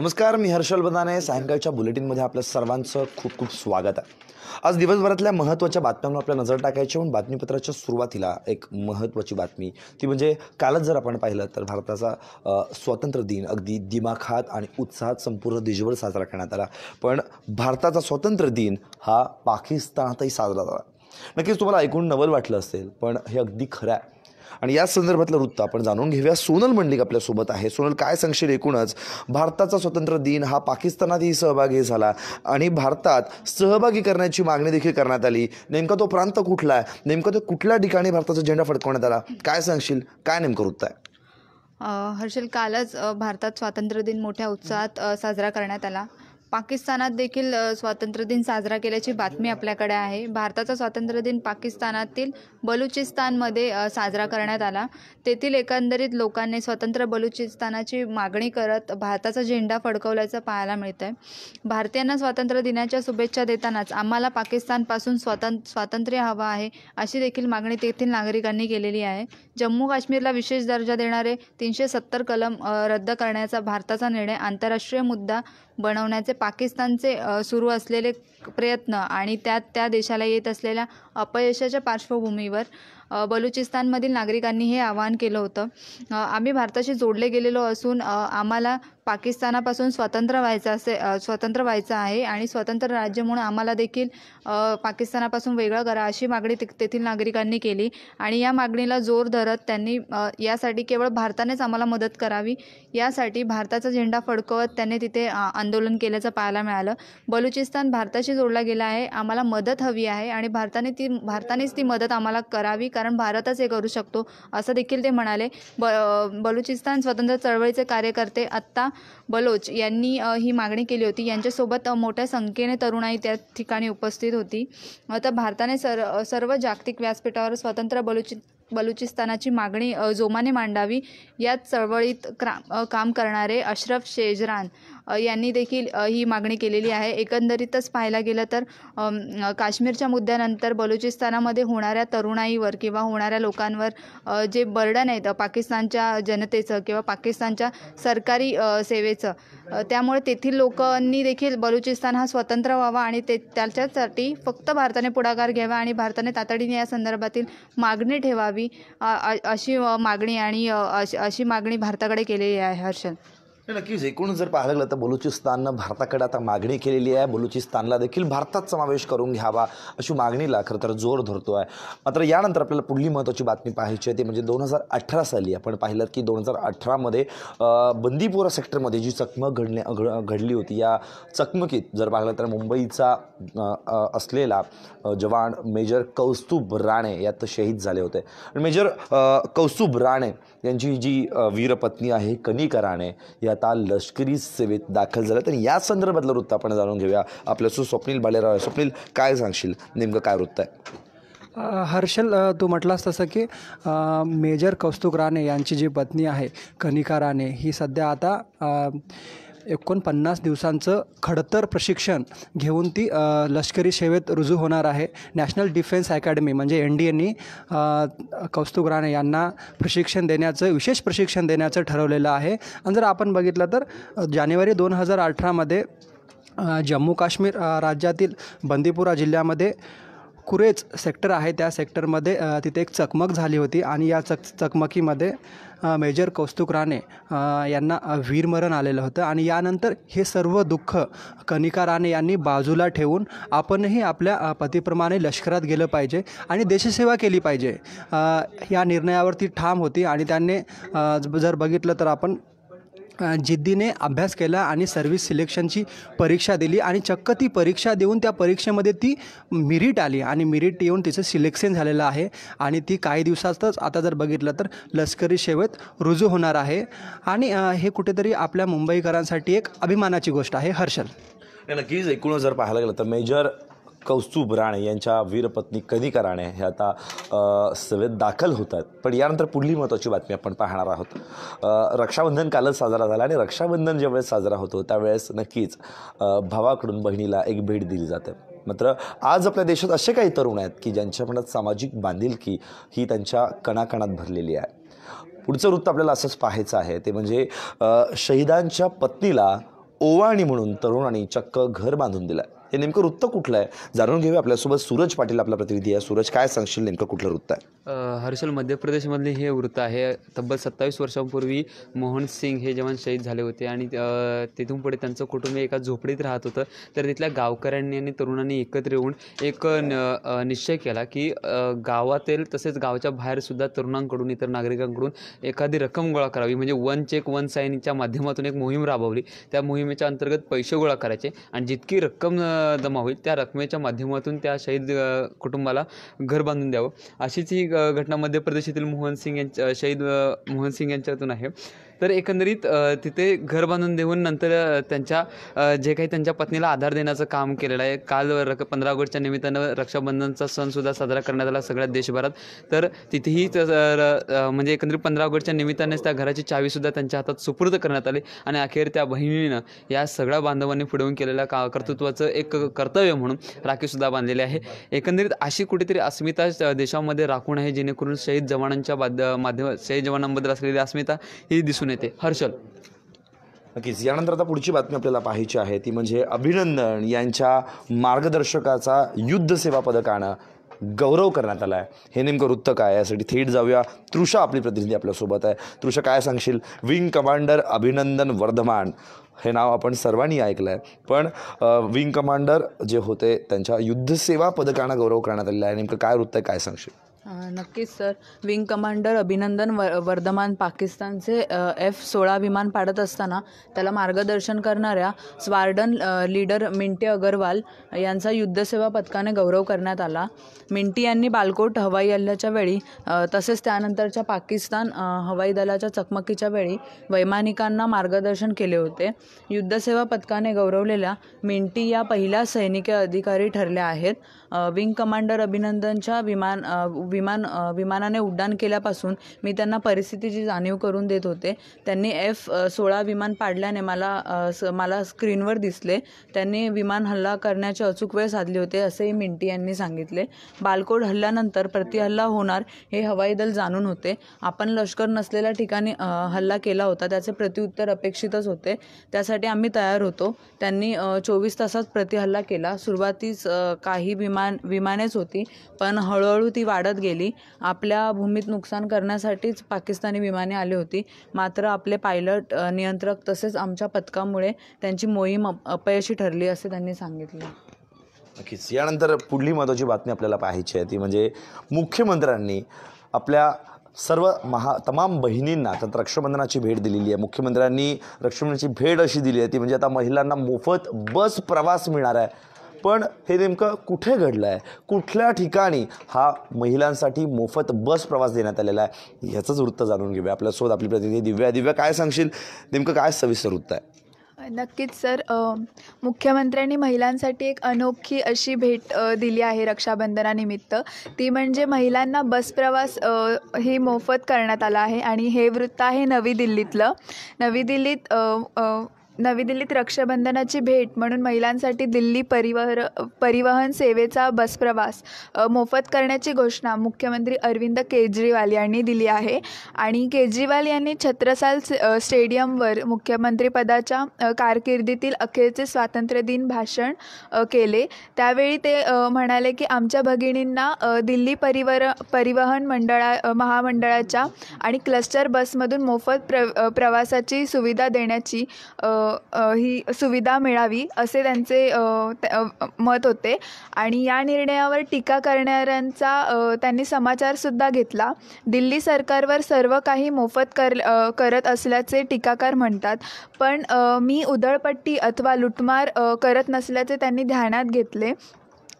नमस्कार मी हर्षल बदाने सायंकाळच्या बुलेटिनमध्ये आपल्या सर्वांचं खूप खूप स्वागत आहे आज दिवसभरातल्या महत्त्वाच्या बातम्यांवर आपल्या नजर टाकायची म्हणून बातमीपत्राच्या सुरुवातीला एक महत्त्वाची बातमी ती म्हणजे कालच जर आपण पाहिलं तर भारताचा स्वातंत्र्य दिन अगदी दिमाखात आणि उत्साहात संपूर्ण देशभर साजरा करण्यात आला पण भारताचा स्वातंत्र्य दिन हा पाकिस्तानातही साजरा झाला नक्कीच तुम्हाला ऐकून नवल वाटलं असेल पण हे अगदी खरं आहे आणि या संदर्भातलं वृत्त आपण जाणून घेऊया सोनल मंडलिक आपल्यासोबत आहे सोनल काय सांगशील एकूणच भारताचा स्वतंत्र दिन हा पाकिस्तानातही सहभागी झाला आणि भारतात सहभागी करण्याची मागणी देखील करण्यात आली नेमका तो प्रांत कुठला आहे नेमका तो कुठल्या ठिकाणी भारताचा झेंडा फडकवण्यात आला काय सांगशील काय नेमकं वृत्त आहे हर्षल कालच भारतात स्वातंत्र्य दिन मोठ्या उत्साहात साजरा करण्यात आला पाकिस्तानात देखील स्वातंत्र्य दिन साजरा केल्याची बातमी आपल्याकडे आहे भारताचा स्वातंत्र्य दिन पाकिस्तानातील बलुचिस्तानमध्ये साजरा करण्यात आला तेथील एकंदरीत लोकांनी स्वतंत्र बलुचिस्तानाची मागणी करत भारताचा झेंडा फडकवल्याचं पाहायला मिळत आहे भारतीयांना स्वातंत्र्य दिनाच्या शुभेच्छा देतानाच आम्हाला पाकिस्तानपासून स्वातं स्वातंत्र्य हवं आहे अशी देखील मागणी तेथील नागरिकांनी केलेली आहे जम्मू काश्मीरला विशेष दर्जा देणारे तीनशे सत्तर कलम रद्द करण्याचा भारताचा निर्णय आंतरराष्ट्रीय मुद्दा बनवण्याचे पाकिस्तानचे सुरू असलेले प्रयत्न आणि त्यात त्या देशाला येत असलेल्या अपयशाच्या पार्श्वभूमीवर बलुचिस्तानमधील नागरिकांनी हे आवाहन केलं होतं आम्ही भारताशी जोडले गेलेलो असून आम्हाला पाकिस्तानापासून स्वतंत्र व्हायचं असे स्वतंत्र व्हायचं आहे आणि स्वतंत्र राज्य म्हणून आम्हाला देखील पाकिस्तानापासून वेगळं करा अशी मागणी तेथील नागरिकांनी केली आणि या मागणीला जोर धरत त्यांनी यासाठी केवळ भारतानेच आम्हाला मदत करावी यासाठी भारताचा झेंडा फडकवत त्यांनी तिथे आंदोलन केल्याचं पाहायला मिळालं बलुचिस्तान भारताशी जोडला गेला आहे आम्हाला मदत हवी आहे आणि भारताने ती भारतानेच ती मदत आम्हाला करावी कारण भारतच हे करू शकतो असं देखील ते म्हणाले ब बलुचिस्तान स्वतंत्र चळवळीचे कार्यकर्ते आत्ता बलोच यांनी ही मागणी केली होती यांच्यासोबत मोठ्या संख्येने तरुणाई त्या ठिकाणी उपस्थित होती आता भारताने सर सर्व जागतिक व्यासपीठावर स्वतंत्र बलुचि बलुचिस्तानाची मागणी जोमाने मांडावी यात चळवळीत काम करणारे अश्रफ शेजरान यांनी देखील ही मागणी केलेली आहे एकंदरीतच पाहायला गेलं तर काश्मीरच्या मुद्द्यानंतर बलुचिस्तानामध्ये होणाऱ्या तरुणाईवर किंवा होणाऱ्या लोकांवर जे बर्डन आहेत पाकिस्तानच्या जनतेचं किंवा पाकिस्तानच्या सरकारी सेवेचं त्यामुळे तेथील लोकांनी देखील बलुचिस्तान हा स्वतंत्र व्हावा आणि ते त्याच्यासाठी फक्त भारताने पुढाकार घ्यावा आणि भारताने तातडीने या संदर्भातील मागणी ठेवावी अशी मागणी आणि अशी मागणी भारताकडे केलेली आहे हर्षल नक्कीच एकूण जर पाहायला गेलं तर बलुचिस्ताननं भारताकडे आता मागणी केलेली आहे बलुचिस्तानला देखील भारतात समावेश करून घ्यावा अशी मागणीला खरं तर जोर धरतो आहे मात्र यानंतर आपल्याला पुढली महत्त्वाची बातमी पाहायची आहे ती म्हणजे दोन हजार अठरा साली आपण पाहिलं की दोन हजार अठरामध्ये बंदीपोरा सेक्टरमध्ये जी चकमक घडणे घडली होती या चकमकीत जर पाहिलं तर मुंबईचा असलेला जवान मेजर कौस्तुभ राणे यात शहीद झाले होते मेजर कौस्तुभ राणे यांची जी वीरपत्नी आहे कनिका राणे या आता लष्करी सेवेत दाखल झाल्या तर या संदर्भातलं वृत्त आपण जाणून घेऊया आपल्या सु स्वप्नील भालेराव स्वप्नील काय सांगशील नेमकं काय वृत्त आहे हर्षल तू म्हटलास तसं की मेजर कौस्तुक राणे यांची जी पत्नी आहे कनिका राणे ही सध्या आता एकोणपन्नास दिवसांचं खडतर प्रशिक्षण घेऊन ती लष्करी सेवेत रुजू होणार आहे नॅशनल डिफेन्स अकॅडमी म्हणजे N D A Kaustubh Rane यांना प्रशिक्षण देण्याचं विशेष प्रशिक्षण देण्याचं ठरवलेलं आहे आणि जर आपण बघितलं तर जानेवारी दोन हजार अठरामध्ये जम्मू काश्मीर राज्यातील बंदीपुरा जिल्ह्यामध्ये कुरेज सेक्टर आहे त्या सेक्टरमध्ये तिथे एक चकमक झाली होती आणि या चक चकमकीमध्ये मेजर कौस्तुक राणे यांना वीरमरण आलेलं होतं आणि यानंतर हे सर्व दुःख कनिका राणे यांनी बाजूला ठेवून आपणही आपल्या पतीप्रमाणे लष्करात गेलं पाहिजे आणि देशसेवा केली पाहिजे या निर्णयावरती ठाम होती आणि त्यांनी जर बघितलं तर आपण जिद्दीने अभ्यास केला आणि सर्व्हिस सिलेक्शनची परीक्षा दिली आणि चक्क ती परीक्षा देऊन त्या परीक्षेमध्ये ती मिरिट आली आणि मिरिट येऊन तिचं सिलेक्शन झालेलं आहे आणि ती काही दिवसातच आता जर बघितलं तर लष्करी सेवेत रुजू होणार आहे आणि हे कुठेतरी आपल्या मुंबईकरांसाठी एक अभिमानाची गोष्ट आहे हर्षल नक्कीच एकूणच जर पाहायला गेलं तर मेजर कौस्तुभ राणे यांच्या वीरपत्नी कनिका राणे हे आता सभेत दाखल होत आहेत पण यानंतर पुढली महत्त्वाची बातमी आपण पाहणार आहोत रक्षाबंधन कालच साजरा झाला आणि रक्षाबंधन ज्यावेळेस साजरा होतो त्यावेळेस नक्कीच भावाकडून बहिणीला एक भेट दिली जाते मात्र आज आपल्या देशात असे काही तरुण आहेत की ज्यांच्या मनात सामाजिक बांधिलकी ही त्यांच्या कणाकणात भरलेली आहे पुढचं वृत्त आपल्याला असंच पाहायचं आहे ते म्हणजे शहीदांच्या पत्नीला ओवाणी म्हणून तरुणांनी चक्क घर बांधून दिलं हे नेमकं वृत्त कुठलं आहे जाणून घेऊया आपल्यासोबत सूरज पाटील आपला प्रतिनिधी आहे सूरज काय सांगशील नेमकं कुठलं वृत्त आहे हर्षल मध्य प्रदेशमधले हे वृत्त आहे तब्बल सत्तावीस वर्षांपूर्वी मोहन सिंग हे जवान शहीद झाले होते आणि तिथून पुढे त्यांचं कुटुंब एका झोपडीत राहत होतं तर तिथल्या गावकऱ्यांनी आणि तरुणांनी एकत्र येऊन एक न निश्चय केला की गावातील तसेच बाहेर बाहेरसुद्धा तरुणांकडून इतर नागरिकांकडून एखादी रक्कम गोळा करावी म्हणजे वन चेक वन साईनच्या माध्यमातून एक मोहीम राबवली त्या मोहिमेच्या अंतर्गत पैसे गोळा करायचे आणि जितकी रक्कम जमा होईल त्या रकमेच्या माध्यमातून त्या शहीद कुटुंबाला घर बांधून द्यावं अशीच ही घटना मध्य प्रदेशातील मोहन सिंग यांच्या शहीद मोहन सिंग यांच्यातून आहे तर एकंदरीत तिथे घर बांधून देऊन नंतर त्यांच्या जे काही त्यांच्या पत्नीला आधार देण्याचं काम केलेलं आहे काल रक पंधरा ऑगस्टच्या निमित्तानं रक्षाबंधनचा सणसुद्धा साजरा करण्यात आला सगळ्या देशभरात तर तिथेही म्हणजे एकंदरीत पंधरा ऑगस्टच्या निमित्तानेच त्या घराची चावीसुद्धा त्यांच्या हातात सुपूर्द करण्यात आली आणि अखेर त्या बहिणीनं या सगळ्या बांधवांनी पुढवून केलेल्या का कर्तृत्वाचं एक कर्तव्य म्हणून राखीसुद्धा बांधलेली आहे एकंदरीत अशी कुठेतरी अस्मिता देशामध्ये राखून आहे जेणेकरून शहीद जवानांच्या बाद माध्यम शहीद जवानांबद्दल असलेली अस्मिता ही दिसून दिसून येते हर्षल नक्कीच यानंतर आता पुढची बातमी आपल्याला पाहायची आहे ती म्हणजे अभिनंदन यांच्या मार्गदर्शकाचा युद्धसेवा पदकानं गौरव करण्यात आला आहे हे नेमकं वृत्त काय यासाठी थेट जाऊया तृषा आपली प्रतिनिधी आपल्यासोबत आहे तृषा काय सांगशील विंग कमांडर अभिनंदन वर्धमान हे नाव आपण सर्वांनी ऐकलं आहे पण विंग कमांडर जे होते त्यांच्या युद्धसेवा पदकानं गौरव करण्यात आलेला आहे नेमकं काय वृत्त आहे काय सांगशील नक्कीच सर विंग कमांडर अभिनंदन व वर्धमान पाकिस्तानचे एफ सोळा विमान पाडत असताना त्याला मार्गदर्शन करणाऱ्या स्वार्डन लीडर मिंटी अगरवाल यांचा युद्धसेवा पथकाने गौरव करण्यात आला मिंटी यांनी बालकोट हवाई हल्ल्याच्या वेळी तसेच त्यानंतरच्या पाकिस्तान हवाई दलाच्या चकमकीच्या वेळी वैमानिकांना मार्गदर्शन केले होते युद्धसेवा पथकाने गौरवलेल्या मिंटी या पहिल्या सैनिकी अधिकारी ठरल्या आहेत विंग कमांडर अभिनंदनच्या विमान वि विमान विमानाने उड्डाण केल्यापासून मी त्यांना परिस्थितीची जाणीव करून देत होते त्यांनी एफ सोळा विमान पाडल्याने मला मला स्क्रीनवर दिसले त्यांनी विमान हल्ला करण्याचे अचूक वेळ साधली होते असेही मिंटी यांनी सांगितले बालकोड हल्ल्यानंतर प्रतिहल्ला होणार हे हवाई दल जाणून होते आपण लष्कर नसलेल्या ठिकाणी हल्ला केला होता त्याचे प्रत्युत्तर अपेक्षितच होते त्यासाठी आम्ही तयार होतो त्यांनी चोवीस तासात प्रतिहल्ला केला सुरुवातीस काही विमान विमानेच होती पण हळूहळू ती वाढत गेली गेली आपल्या भूमीत नुकसान करण्यासाठीच पाकिस्तानी विमाने आली होती मात्र आपले पायलट नियंत्रक तसेच आमच्या पथकामुळे त्यांची मोहीम अपयशी ठरली असे त्यांनी सांगितले नक्कीच यानंतर पुढली महत्त्वाची बातमी आपल्याला पाहायची आहे ती म्हणजे मुख्यमंत्र्यांनी आपल्या सर्व महा तमाम बहिणींना त्यात रक्षाबंधनाची भेट दिलेली आहे मुख्यमंत्र्यांनी रक्षाबंधनाची भेट अशी दिली आहे ती म्हणजे आता महिलांना मोफत बस प्रवास मिळणार आहे पण हे नेमकं कुठे घडलं आहे कुठल्या ठिकाणी हा महिलांसाठी मोफत बस प्रवास देण्यात आलेला आहे ह्याचंच वृत्त जाणून घेऊया आपल्यासोबत आपली प्रतिनिधी दिव्या दिव्या काय सांगशील नेमकं काय सविस्तर वृत्त आहे नक्कीच सर मुख्यमंत्र्यांनी महिलांसाठी एक अनोखी अशी भेट दिली आहे रक्षाबंधनानिमित्त ती म्हणजे महिलांना बस प्रवास ही मोफत करण्यात आला आहे आणि हे वृत्त आहे नवी दिल्लीतलं नवी दिल्लीत नवी दिल्लीत रक्षाबंधनाची भेट म्हणून महिलांसाठी दिल्ली परिवहर परिवहन सेवेचा बस प्रवास मोफत करण्याची घोषणा मुख्यमंत्री अरविंद केजरीवाल यांनी दिली आहे आणि केजरीवाल यांनी छत्रसाल स्टेडियमवर मुख्यमंत्रीपदाच्या कारकिर्दीतील अखेरचे स्वातंत्र्य दिन भाषण केले त्यावेळी ते म्हणाले की आमच्या भगिनींना दिल्ली परिवर परिवहन मंडळा महामंडळाच्या आणि क्लस्टर बसमधून मोफत प्र प्रवासाची सुविधा देण्याची ही सुविधा मिळावी असे त्यांचे मत होते आणि या निर्णयावर टीका करणाऱ्यांचा त्यांनी समाचारसुद्धा घेतला दिल्ली सरकारवर सर्व काही मोफत कर करत असल्याचे टीकाकार म्हणतात पण मी उधळपट्टी अथवा लुटमार करत नसल्याचे त्यांनी ध्यानात घेतले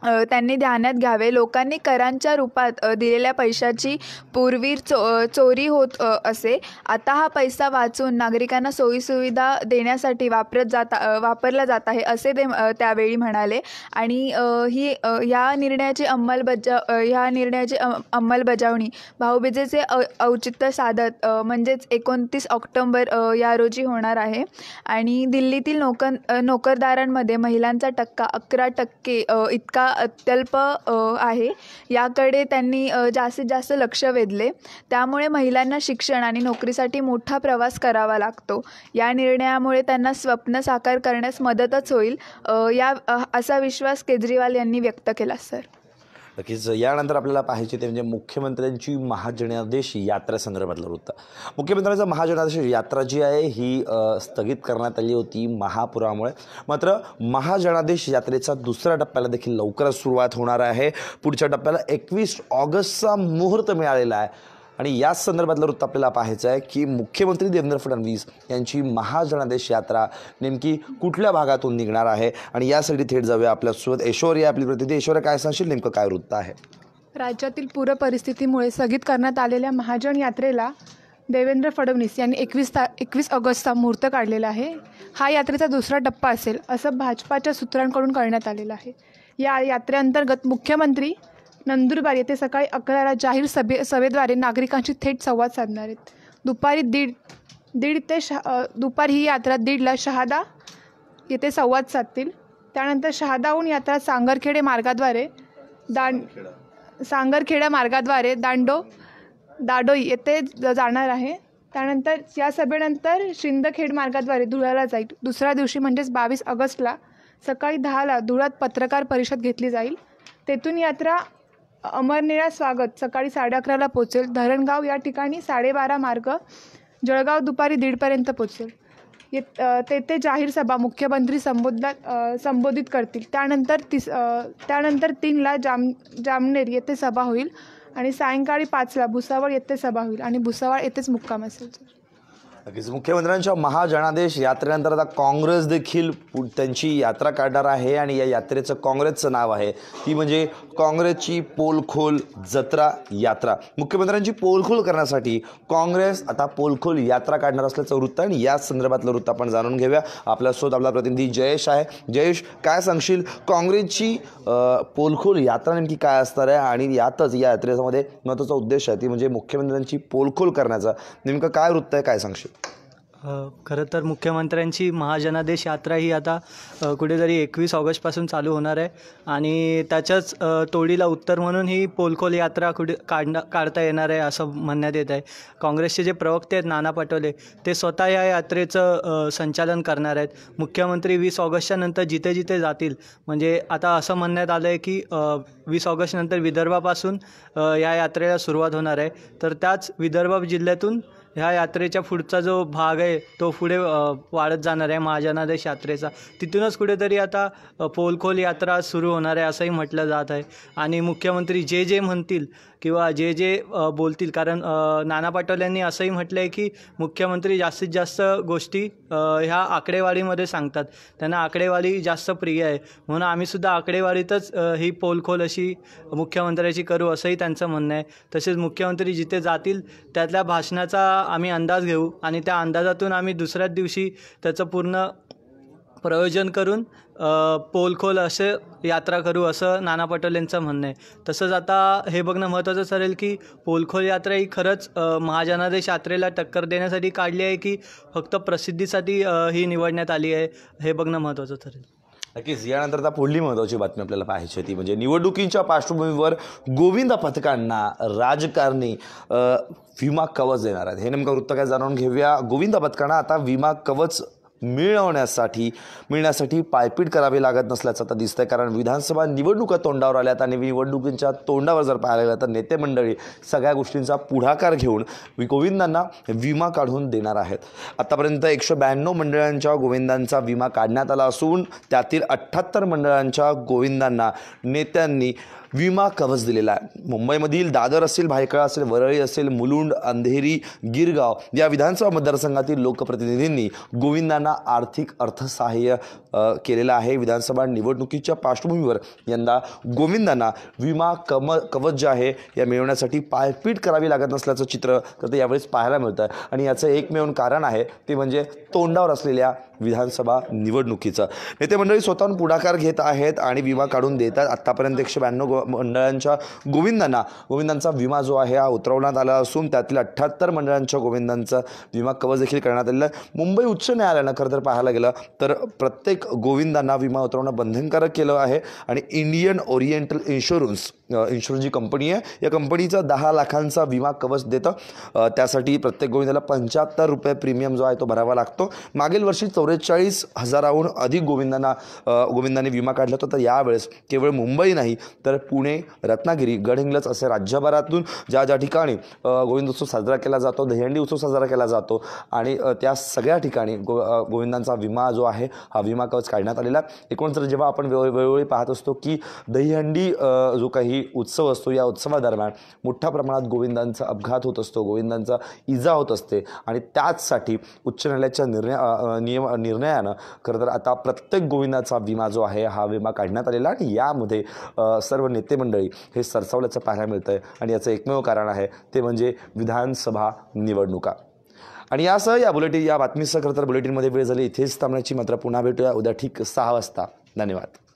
त्यांनी ध्यानात घ्यावे लोकांनी करांच्या रूपात दिलेल्या पैशाची पूर्वी चो चोरी होत असे आता हा पैसा वाचून नागरिकांना सोयीसुविधा देण्यासाठी वापरत जाता वापरला जात आहे असे ते त्यावेळी म्हणाले आणि ही या निर्णयाची अंमलबजा ह्या निर्णयाची अंमलबजावणी भाऊबीजेचे औचित्य साधत म्हणजेच एकोणतीस ऑक्टोंबर या रोजी होणार आहे आणि दिल्लीतील नोकर नोकरदारांमध्ये महिलांचा टक्का अकरा टक्के इतका अत्यल्प आहे याकडे त्यांनी जास्तीत जास्त लक्ष वेधले त्यामुळे महिलांना शिक्षण आणि नोकरीसाठी मोठा प्रवास करावा लागतो या निर्णयामुळे त्यांना स्वप्न साकार करण्यास मदतच होईल या असा विश्वास केजरीवाल यांनी व्यक्त केला सर नक्कीच यानंतर आपल्याला पाहायचे ते म्हणजे मुख्यमंत्र्यांची महाजनादेश यात्रेसंदर्भातलं वृत्त मुख्यमंत्र्यांचा महाजनादेश यात्रा जी आहे ही स्थगित करण्यात आली होती महापुरामुळे मात्र महाजनादेश यात्रेचा दुसऱ्या टप्प्याला देखील लवकरच सुरुवात होणार आहे पुढच्या टप्प्याला एकवीस ऑगस्टचा मुहूर्त मिळालेला आहे आणि याच संदर्भातलं वृत्त आपल्याला पाहायचं आहे की मुख्यमंत्री देवेंद्र फडणवीस यांची महाजनादेश यात्रा नेमकी कुठल्या भागातून निघणार आहे आणि यासाठी थेट जाऊया आपल्यासोबत ऐश्वर्या आपली प्रतिनिधी ऐश्वर्या काय सांगशील नेमकं काय वृत्त आहे राज्यातील पूर परिस्थितीमुळे स्थगित करण्यात आलेल्या महाजन यात्रेला देवेंद्र फडणवीस यांनी एकवीस ता एकवीस ऑगस्टचा मुहूर्त काढलेला आहे हा यात्रेचा दुसरा टप्पा असेल असं भाजपाच्या सूत्रांकडून करण्यात आलेलं आहे या यात्रेअंतर्गत मुख्यमंत्री नंदुरबार येथे सकाळी अकराला जाहीर सभे सभेद्वारे नागरिकांशी थेट संवाद साधणार आहेत दुपारी दीड दीड ते शहा दुपारी ही यात्रा दीडला शहादा येथे संवाद साधतील त्यानंतर शहादाहून यात्रा सांगरखेडे मार्गाद्वारे दांड सांगरखेड्या मार्गाद्वारे दांडो दाडोई येथे जाणार आहे त्यानंतर या सभेनंतर शिंदखेड मार्गाद्वारे धुळ्याला जाईल दुसऱ्या दिवशी म्हणजेच बावीस ऑगस्टला सकाळी दहाला धुळ्यात पत्रकार परिषद घेतली जाईल तेथून यात्रा अमरनेळा स्वागत सकाळी साडे अकराला पोचेल धरणगाव या ठिकाणी साडेबारा मार्ग जळगाव दुपारी दीडपर्यंत पोचेल येत तेथे जाहीर सभा मुख्यमंत्री संबोधला संबोधित करतील त्यानंतर तिस त्यानंतर तीनला जाम जामनेर येथे सभा होईल आणि सायंकाळी पाचला भुसावळ येथे सभा होईल आणि भुसावळ येथेच मुक्काम असेल नक्कीच मुख्यमंत्र्यांच्या महाजनादेश यात्रेनंतर आता काँग्रेस देखील त्यांची यात्रा काढणार आहे आणि या यात्रेचं काँग्रेसचं नाव आहे ती म्हणजे काँग्रेसची पोलखोल जत्रा यात्रा मुख्यमंत्र्यांची पोलखोल करण्यासाठी काँग्रेस आता पोलखोल यात्रा काढणार असल्याचं वृत्त आणि या संदर्भातलं वृत्त आपण जाणून घेऊया आपल्यासोबत आपला प्रतिनिधी जयेश आहे जयेश काय सांगशील काँग्रेसची पोलखोल यात्रा नेमकी काय असणार आहे आणि यातच या यात्रेमध्ये महत्त्वाचा उद्देश आहे ती म्हणजे मुख्यमंत्र्यांची पोलखोल करण्याचा नेमकं काय वृत्त आहे काय सांगशील खरं तर मुख्यमंत्र्यांची महाजनादेश यात्रा ही आता कुठेतरी एकवीस ऑगस्टपासून चालू होणार आहे आणि त्याच्याच तोडीला उत्तर म्हणून ही पोलखोल यात्रा कुठे काढणं काढता येणार आहे असं म्हणण्यात येत आहे काँग्रेसचे जे प्रवक्ते आहेत नाना पटोले ते स्वतः या यात्रेचं संचालन करणार आहेत मुख्यमंत्री वीस ऑगस्टच्या नंतर जिथे जिथे जातील म्हणजे आता असं म्हणण्यात आलं आहे की वीस ऑगस्टनंतर विदर्भापासून या यात्रेला सुरुवात होणार आहे तर त्याच विदर्भ जिल्ह्यातून ह्या यात्रेच्या पुढचा जो भाग आहे तो पुढे वाढत जाणार आहे महाजनादेश यात्रेचा तिथूनच कुठेतरी आता पोलखोल यात्रा सुरू होणार आहे असंही म्हटलं जात आहे आणि मुख्यमंत्री जे जे म्हणतील किंवा जे जे बोलतील कारण नाना पाटोले यांनी असंही म्हटलं आहे की मुख्यमंत्री जास्तीत जास्त गोष्टी ह्या आकडेवारीमध्ये सांगतात त्यांना आकडेवारी जास्त प्रिय आहे म्हणून आम्हीसुद्धा आकडेवारीतच ही पोलखोल अशी मुख्यमंत्र्याची करू असंही त्यांचं म्हणणं आहे तसेच मुख्यमंत्री जिथे जातील त्यातल्या भाषणाचा आम्ही अंदाज घेऊ आणि त्या अंदाजातून आम्ही दुसऱ्याच दिवशी त्याचं पूर्ण प्रयोजन करून पोलखोल असे यात्रा करू असं नाना पटोलेंचं म्हणणं आहे तसंच आता हे बघणं महत्त्वाचं ठरेल की पोलखोल यात्रा ही खरंच महाजनादेश यात्रेला टक्कर देण्यासाठी काढली आहे की फक्त प्रसिद्धीसाठी ही निवडण्यात आली आहे हे बघणं महत्त्वाचं ठरेल नक्कीच यानंतर आता पुढली महत्त्वाची बातमी आपल्याला पाहायची होती म्हणजे निवडणुकीच्या पार्श्वभूमीवर गोविंदा पथकांना राजकारणी विमा कवच देणार आहेत हे नेमकं वृत्त काय जाणून घेऊया गोविंदा पथकांना आता विमा कवच मिळवण्यासाठी मिळण्यासाठी पायपीट करावी लागत नसल्याचं आता दिसतं आहे कारण विधानसभा निवडणुका तोंडावर आल्यात आणि निवडणुकींच्या तोंडावर जर पाहायला गेलं तर नेते मंडळी सगळ्या गोष्टींचा पुढाकार घेऊन गोविंदांना विमा काढून देणार आहेत आतापर्यंत एकशे ब्याण्णव मंडळांच्या गोविंदांचा विमा काढण्यात आला असून त्यातील अठ्ठ्याहत्तर मंडळांच्या गोविंदांना नेत्यांनी विमा कवच दिलेला आहे मुंबईमधील दादर असेल भायखळा असेल वरळी असेल मुलुंड अंधेरी गिरगाव या विधानसभा मतदारसंघातील लोकप्रतिनिधींनी गोविंदांना आर्थिक अर्थसहाय्य केलेलं आहे विधानसभा निवडणुकीच्या पार्श्वभूमीवर यंदा गोविंदांना विमा कम कवच जे आहे या मिळवण्यासाठी पायपीट करावी लागत नसल्याचं चित्र तर ते यावेळेस पाहायला मिळतं आणि याचं एकमेव कारण आहे ते म्हणजे तोंडावर असलेल्या विधानसभा निवडणुकीचं नेते मंडळी स्वतःहून पुढाकार घेत आहेत आणि विमा काढून देतात आत्तापर्यंत एकशे ब्याण्णव मंडळांच्या गोविंदांना गोविंदांचा विमा जो आहे हा उतरवण्यात आला असून त्यातील अठ्ठ्याहत्तर मंडळांच्या गोविंदांचा विमा कवच देखील करण्यात आलेला मुंबई उच्च न्यायालयानं खरं तर पाहायला गेलं तर प्रत्येक गोविंदांना विमा उतरवणं बंधनकारक केलं आहे आणि इंडियन ओरिएंटल इन्शुरन्स इन्शुरन्सची कंपनी आहे या कंपनीचा दहा लाखांचा विमा कवच देतं त्यासाठी प्रत्येक गोविंदाला पंच्याहत्तर रुपये प्रीमियम जो आहे तो भरावा लागतो मागील वर्षी चौवेचाळीस हजाराहून अधिक गोविंदांना गोविंदांनी विमा काढला होता तर यावेळेस केवळ मुंबई नाही तर पुणे रत्नागिरी गडहिंग्लज असे राज्यभरातून ज्या ज्या ठिकाणी गोविंद उत्सव साजरा केला जातो दहीहंडी उत्सव साजरा केला जातो आणि त्या सगळ्या ठिकाणी गो गोविंदांचा विमा जो आहे हा विमा कवच काढण्यात आलेला एकूणच जेव्हा आपण वेळोवेळी पाहत असतो की दहीहंडी जो काही उत्सव असतो या उत्सवादरम्यान मोठ्या प्रमाणात गोविंदांचा अपघात होत असतो गोविंदांचा इजा होत असते आणि त्याचसाठी उच्च न्यायालयाच्या निर्णय नियम निर्णयानं खरं तर आता प्रत्येक गोविंदाचा विमा जो आहे हा विमा काढण्यात आलेला आणि यामध्ये सर्व नेते मंडळी हे सरसावल्याचं पाहायला मिळतं आहे आणि याचं एकमेव कारण आहे ते म्हणजे विधानसभा निवडणुका आणि यासह या बुलेटिन या बातमीसह खरं तर बुलेटिनमध्ये वेळ झाली इथेच थांबण्याची मात्र पुन्हा भेटूया उद्या ठीक सहा वाजता धन्यवाद